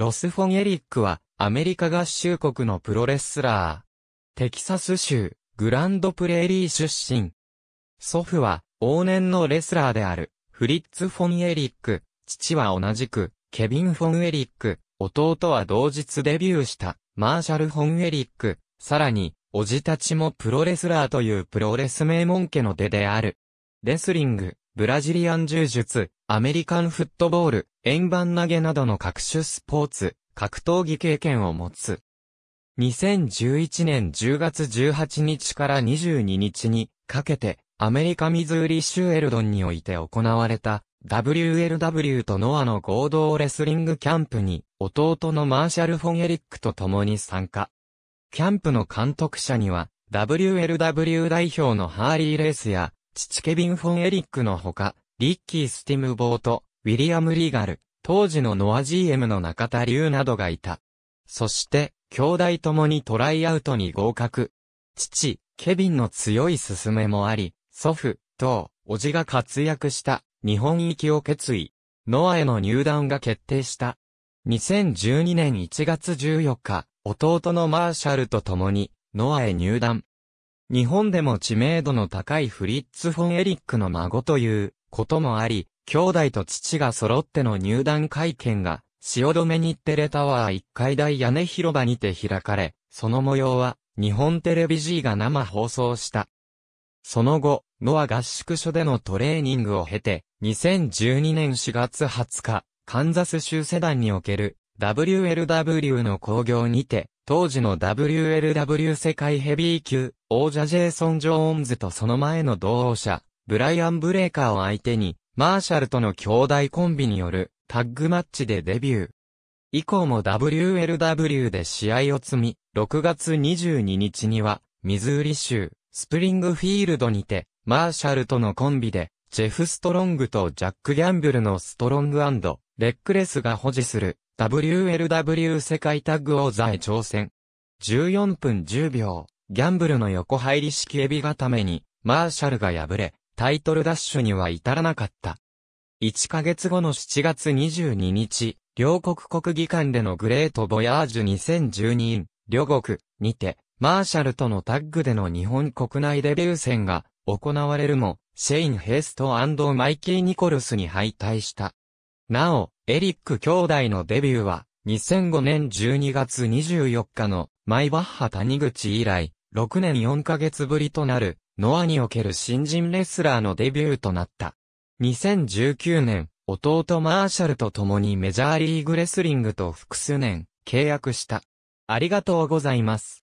ロス・フォン・エリックは、アメリカ合衆国のプロレスラー。テキサス州、グランドプレーリー出身。祖父は、往年のレスラーである、フリッツ・フォン・エリック。父は同じく、ケビン・フォン・エリック。弟は同日デビューした、マーシャル・フォン・エリック。さらに、おじたちもプロレスラーというプロレス名門家の出である。レスリング、ブラジリアン柔術、アメリカンフットボール、円盤投げなどの各種スポーツ、格闘技経験を持つ。2011年10月18日から22日にかけて、アメリカミズーリ州エルドンにおいて行われた、WLW とノアの合同レスリングキャンプに、弟のマーシャル・フォン・エリックと共に参加。キャンプの監督者には、WLW 代表のハーリー・レースや、父チケビン・フォン・エリックのほか、リッキー・スティムボート、ウィリアム・リーガル、当時のノア GM の中田龍などがいた。そして、兄弟ともにトライアウトに合格。父、ケビンの強い勧めもあり、祖父、と、叔父が活躍した日本行きを決意。ノアへの入団が決定した。2012年1月14日、弟のマーシャルと共に、ノアへ入団。日本でも知名度の高いフリッツ・フォン・エリックの孫ということもあり、兄弟と父が揃っての入団会見が、止め日テレタワー1階大屋根広場にて開かれ、その模様は、日本テレビ G が生放送した。その後、ノア合宿所でのトレーニングを経て、2012年4月20日、カンザス州セダンにおける、WLW の工業にて、当時の WLW 世界ヘビー級、王者ジェイソン・ジョーンズとその前の同者、ブライアン・ブレーカーを相手に、マーシャルとの兄弟コンビによるタッグマッチでデビュー。以降も WLW で試合を積み、6月22日には、ミズーリ州、スプリングフィールドにて、マーシャルとのコンビで、ジェフ・ストロングとジャック・ギャンブルのストロングレックレスが保持する WLW 世界タッグ王座へ挑戦。14分10秒、ギャンブルの横入り式エビ固めに、マーシャルが敗れ、タイトルダッシュには至らなかった。1ヶ月後の7月22日、両国国技館でのグレートボヤージュ2012 i 両国、にて、マーシャルとのタッグでの日本国内デビュー戦が行われるも、シェイン・ヘイストマイキー・ニコルスに敗退した。なお、エリック兄弟のデビューは、2005年12月24日の、マイバッハ谷口以来、6年4ヶ月ぶりとなる、ノアにおける新人レスラーのデビューとなった。2019年、弟マーシャルと共にメジャーリーグレスリングと複数年、契約した。ありがとうございます。